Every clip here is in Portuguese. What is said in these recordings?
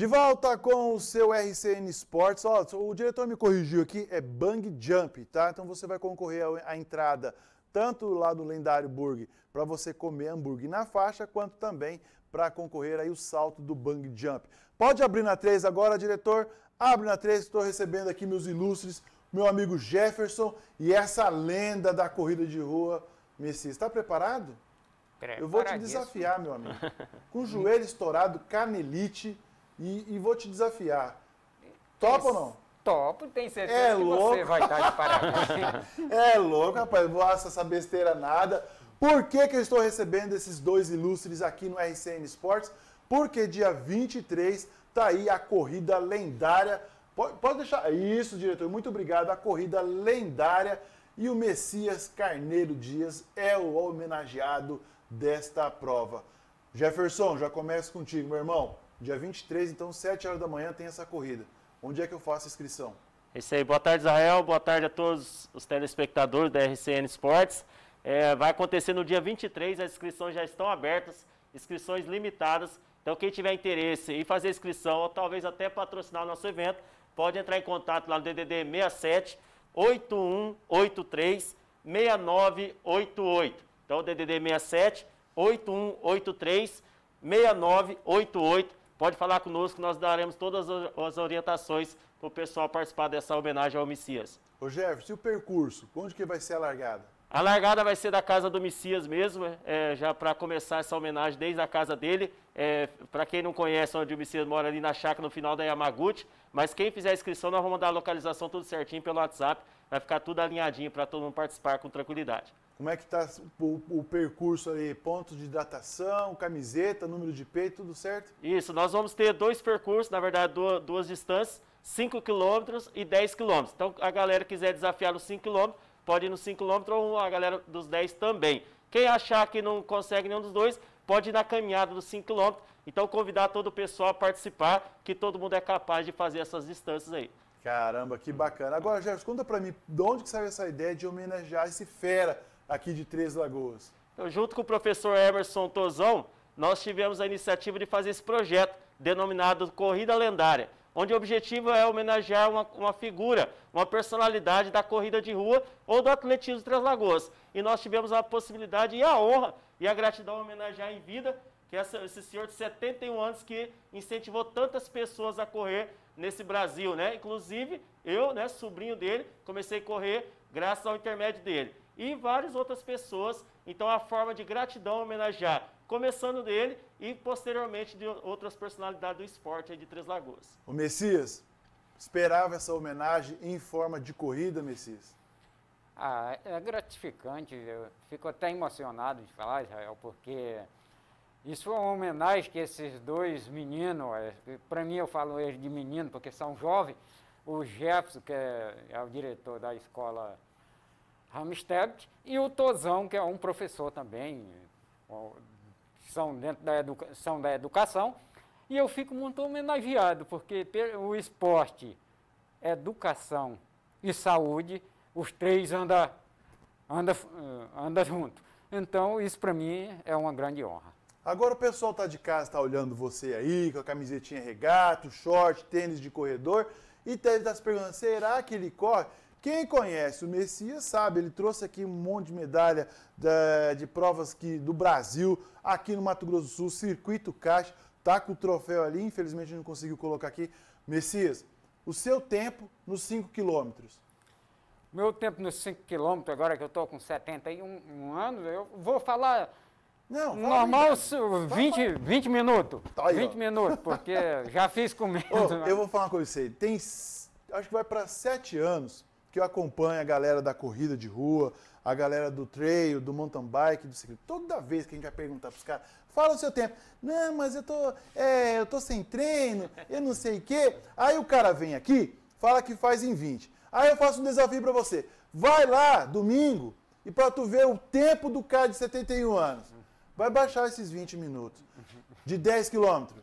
De volta com o seu RCN Sports. Ó, o diretor me corrigiu aqui, é Bang Jump, tá? Então você vai concorrer à entrada tanto lá do lendário Burg para você comer hambúrguer na faixa, quanto também para concorrer aí o salto do Bang Jump. Pode abrir na 3 agora, diretor? Abre na 3, estou recebendo aqui meus ilustres, meu amigo Jefferson e essa lenda da corrida de rua, Messias. Está preparado? Eu vou te desafiar, meu amigo. Com o joelho estourado, canelite e, e vou te desafiar. Topa ou não? Topo, tem certeza é que louco. você vai estar de parabéns. é louco, rapaz. Não vou essa besteira nada. Por que, que eu estou recebendo esses dois ilustres aqui no RCN Esportes? Porque dia 23 tá aí a corrida lendária. Pode, pode deixar. Isso, diretor. Muito obrigado. A corrida lendária. E o Messias Carneiro Dias é o homenageado desta prova. Jefferson, já começo contigo, meu irmão. Dia 23, então, 7 horas da manhã, tem essa corrida. Onde é que eu faço inscrição? É isso aí. Boa tarde, Israel. Boa tarde a todos os telespectadores da RCN Esportes. É, vai acontecer no dia 23, as inscrições já estão abertas, inscrições limitadas. Então, quem tiver interesse em fazer inscrição ou talvez até patrocinar o nosso evento, pode entrar em contato lá no DDD 67 8183 6988. Então, DDD 67 8183 6988. Pode falar conosco, nós daremos todas as orientações para o pessoal participar dessa homenagem ao Messias. Ô Jefferson, e o percurso? Onde que vai ser a largada? A largada vai ser da casa do Messias mesmo, é, é já para começar essa homenagem desde a casa dele. É, para quem não conhece onde o Messias mora, ali na chácara, no final da Yamaguchi. Mas quem fizer a inscrição, nós vamos mandar a localização tudo certinho pelo WhatsApp. Vai ficar tudo alinhadinho para todo mundo participar com tranquilidade. Como é que está o, o, percurso aí? Ponto de hidratação, camiseta, número de peito, tudo certo? Isso, nós vamos ter dois percursos, na verdade duas, duas distâncias, 5 km e 10 km. Então a galera quiser desafiar os 5 km, pode ir nos 5 km ou a galera dos 10 também. Quem achar que não consegue nenhum dos dois, pode ir na caminhada dos 5 km. Então convidar todo o pessoal a participar, que todo mundo é capaz de fazer essas distâncias aí. Caramba, que bacana. Agora, Gerson, conta para mim, de onde que saiu essa ideia de homenagear esse fera? aqui de Três Lagoas? Então, junto com o professor Emerson Tozão, nós tivemos a iniciativa de fazer esse projeto denominado Corrida Lendária, onde o objetivo é homenagear uma, uma figura, uma personalidade da corrida de rua ou do atletismo de Três Lagoas. E nós tivemos a possibilidade e a honra e a gratidão de homenagear em vida que esse senhor de 71 anos que incentivou tantas pessoas a correr nesse Brasil, né? Inclusive, eu, né, sobrinho dele, comecei a correr graças ao intermédio dele e várias outras pessoas. Então, é a forma de gratidão homenagear, começando dele e posteriormente de outras personalidades do esporte de Três Lagoas. O Messias esperava essa homenagem em forma de corrida, Messias? Ah, é gratificante. Eu fico até emocionado de falar, Israel, porque isso é uma homenagem que esses dois meninos, é, para mim eu falo eles de menino porque são jovens, o Jefferson, que é, é o diretor da escola Ramstedt, e o Tozão, que é um professor também, são dentro da, educa são da educação, e eu fico muito homenageado, porque o esporte, educação e saúde, os três andam anda, eh, anda junto. Então, isso para mim é uma grande honra. Agora o pessoal está de casa, está olhando você aí, com a camisetinha regata, short, tênis de corredor, e está tá se perguntando, será que ele corre? Quem conhece o Messias sabe, ele trouxe aqui um monte de medalha de, de provas que, do Brasil, aqui no Mato Grosso do Sul, circuito caixa, tá com o troféu ali, infelizmente não conseguiu colocar aqui. Messias, o seu tempo nos 5 quilômetros. Meu tempo nos 5 quilômetros, agora que eu estou com 71 um anos, eu vou falar não, normal, 20, 20 minutos. Tá aí, 20 ó. minutos, porque já fiz comendo. Oh, né? eu vou falar com você, tem, acho que vai para 7 anos que eu acompanho a galera da corrida de rua, a galera do trail, do mountain bike, do ciclismo. Toda vez que a gente vai perguntar pros caras, fala o seu tempo. Não, mas eu tô, é, eu tô sem treino, eu não sei o quê. Aí o cara vem aqui, fala que faz em 20. Aí eu faço um desafio para você. Vai lá, domingo, e para tu ver o tempo do cara de 71 anos. Vai baixar esses 20 minutos de 10 quilômetros.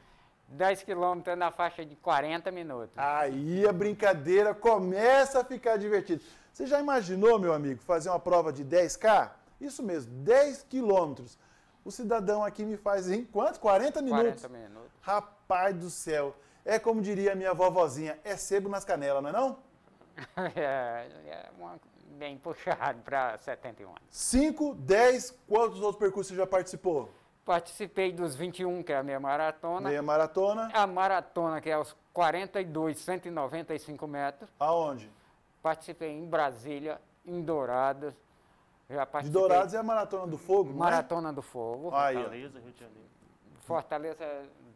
10 quilômetros na faixa de 40 minutos. Aí a brincadeira começa a ficar divertida. Você já imaginou, meu amigo, fazer uma prova de 10K? Isso mesmo, 10 quilômetros. O cidadão aqui me faz em quanto? 40 minutos? 40 minutos. Rapaz do céu. É como diria minha vovozinha, é sebo nas canelas, não é não? é, é uma, bem puxado para 71 anos. 5, 10, quantos outros percursos você já participou? Participei dos 21, que é a meia maratona. Meia maratona. A maratona, que é os 42, 195 metros. Aonde? Participei em Brasília, em Dourados. Já participei... De Dourados é a Maratona do Fogo, é? Maratona do Fogo. Fortaleza, Rio de Janeiro. Fortaleza,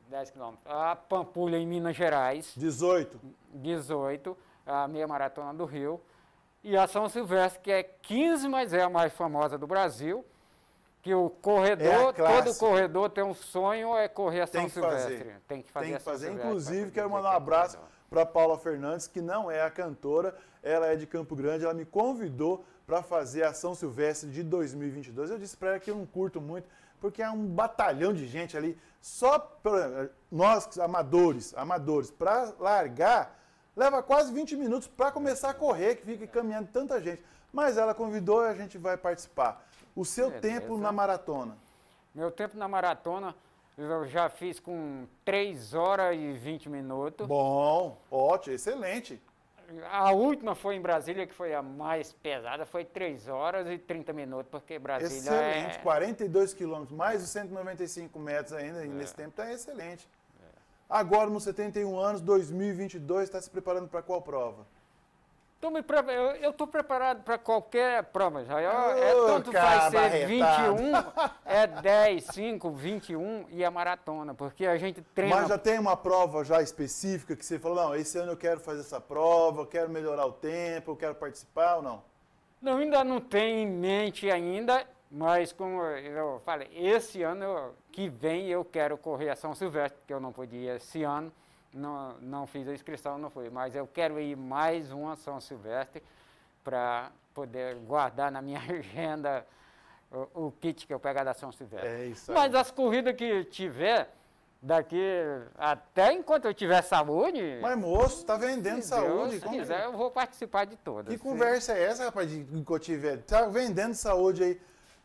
10 é quilômetros. A Pampulha, em Minas Gerais. 18. 18. A meia maratona do Rio. E a São Silvestre, que é 15, mas é a mais famosa do Brasil que o corredor, é todo corredor tem um sonho é correr a São tem Silvestre. Fazer. Tem que fazer. Tem que fazer. Inclusive, quero mandar um abraço para Paula Fernandes, que não é a cantora, ela é de Campo Grande, ela me convidou para fazer a São Silvestre de 2022. Eu disse para ela que eu não curto muito, porque é um batalhão de gente ali, só pra, nós amadores, amadores, para largar leva quase 20 minutos para começar a correr, que fica caminhando tanta gente. Mas ela convidou e a gente vai participar. O seu Beleza. tempo na maratona? Meu tempo na maratona, eu já fiz com 3 horas e 20 minutos. Bom, ótimo, excelente. A última foi em Brasília, que foi a mais pesada, foi 3 horas e 30 minutos, porque Brasília é Excelente, é... 42 quilômetros, mais de 195 metros ainda, é. nesse tempo está excelente. É. Agora, nos 71 anos, 2022, está se preparando para qual prova? Tô me pre... Eu estou preparado para qualquer prova, Israel. Oh, é, tanto vai ser 21, é 10, 5, 21 e a maratona, porque a gente treina. Mas já tem uma prova já específica que você falou, não, esse ano eu quero fazer essa prova, eu quero melhorar o tempo, eu quero participar ou não? Não, ainda não tem em mente ainda, mas como eu falei, esse ano que vem eu quero correr a São Silvestre, porque eu não podia esse ano não, não fiz a inscrição, não fui, mas eu quero ir mais uma São Silvestre para poder guardar na minha agenda o, o, kit que eu pegar é da São Silvestre. É isso aí. Mas as corridas que tiver, daqui até enquanto eu tiver saúde. Mas moço, tá vendendo se saúde. Deus, se é quiser, eu vou participar de todas. Que sim. conversa é essa, rapaz, de que eu tiver? Tá vendendo saúde aí.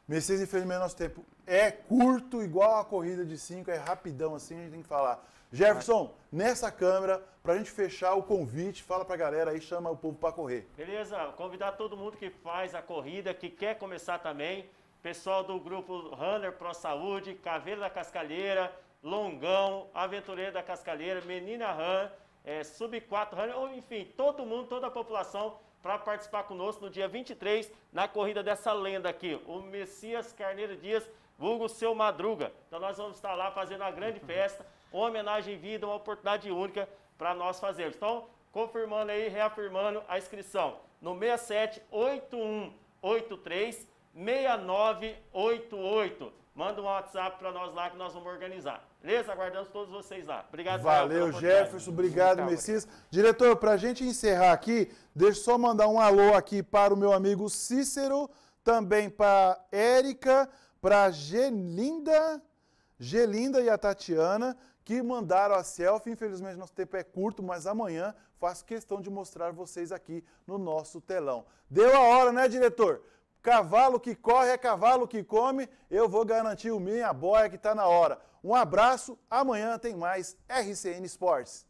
Messias, infelizmente, é nosso tempo é curto, igual a corrida de 5, é rapidão assim, a gente tem que falar. Jefferson, nessa câmera, para a gente fechar o convite, fala para a galera aí, chama o povo para correr. Beleza, convidar todo mundo que faz a corrida, que quer começar também. Pessoal do grupo Runner Pro Saúde, Caveira da Cascalheira, Longão, Aventureira da Cascalheira, Menina Run, é, Sub 4 Runner, ou enfim, todo mundo, toda a população para participar conosco no dia 23, na corrida dessa lenda aqui, o Messias Carneiro Dias, vulgo Seu Madruga. Então nós vamos estar lá fazendo uma grande festa, uma homenagem em vida, uma oportunidade única para nós fazermos. Então, confirmando aí, reafirmando a inscrição no 678183 6988. Manda um WhatsApp para nós lá que nós vamos organizar. Beleza? Aguardamos todos vocês lá. Obrigado, Valeu, Jefferson. Obrigado, Messias. Diretor, para a gente encerrar aqui, deixa só mandar um alô aqui para o meu amigo Cícero, também para Érica, para Gelinda, Gelinda e a Tatiana, que mandaram a selfie. Infelizmente, nosso tempo é curto, mas amanhã faço questão de mostrar vocês aqui no nosso telão. Deu a hora, né, diretor? Cavalo que corre é cavalo que come. Eu vou garantir o minha boia que está na hora. Um abraço. Amanhã tem mais RCN Esportes.